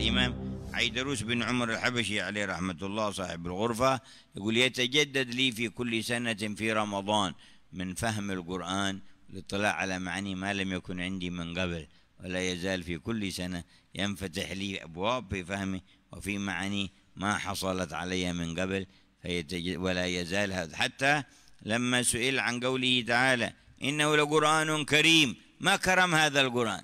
الإمام عيدروس بن عمر الحبشي عليه رحمة الله صاحب الغرفة يقول يتجدد لي في كل سنة في رمضان من فهم القرآن الاطلاع على معاني ما لم يكن عندي من قبل ولا يزال في كل سنة ينفتح لي أبواب في فهمه وفي معاني ما حصلت علي من قبل ولا يزال هذا حتى لما سئل عن قوله تعالى إنه لقرآن كريم ما كرم هذا القرآن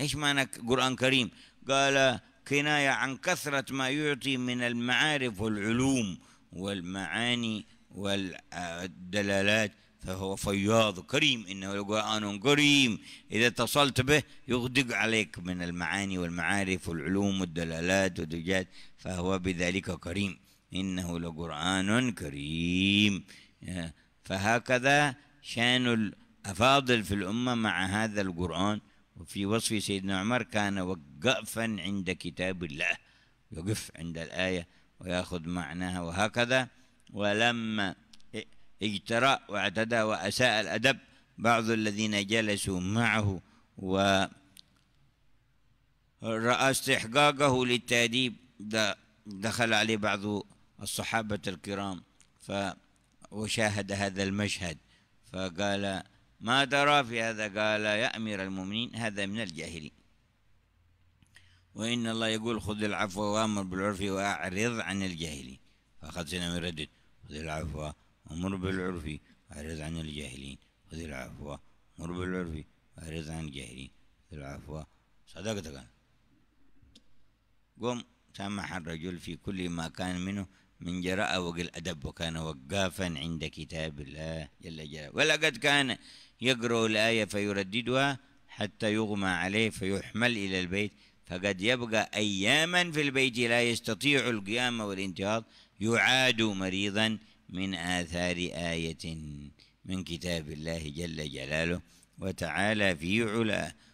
إيش معنى قرآن كريم قال كناية عن كثرة ما يعطي من المعارف والعلوم والمعاني والدلالات فهو فياض كريم إنه لقرآن كريم إذا اتصلت به يغدق عليك من المعاني والمعارف والعلوم والدلالات والدجاج فهو بذلك كريم إنه لقرآن كريم آه، فهكذا شان الأفاضل في الأمة مع هذا القرآن وفي وصف سيدنا عمر كان وقفا عند كتاب الله يقف عند الآية ويأخذ معناها وهكذا ولما اجترى واعتدى وأساء الأدب بعض الذين جلسوا معه و رأى استحقاقه للتأديب دخل عليه بعض الصحابة الكرام ف وشاهد هذا المشهد فقال ما درى في هذا قال يا أمير المؤمنين هذا من الجاهلين وإن الله يقول خذ العفو وأمر بالعرف وأعرض عن الجاهلين فقد سنة من ردد خذ العفو وأمر بالعرف وأعرض عن الجاهلين خذ العفو وأمر بالعرف وأعرض عن الجاهلين خذ العفو صدقتك قم سمح الرجل في كل ما كان منه من جراء وقل أدب وكان وقافا عند كتاب الله جل جلاله ولقد كان يقرأ الآية فيرددها حتى يغمى عليه فيحمل إلى البيت فقد يبقى أياما في البيت لا يستطيع القيام والانتهاض يعاد مريضا من آثار آية من كتاب الله جل جلاله وتعالى في علاه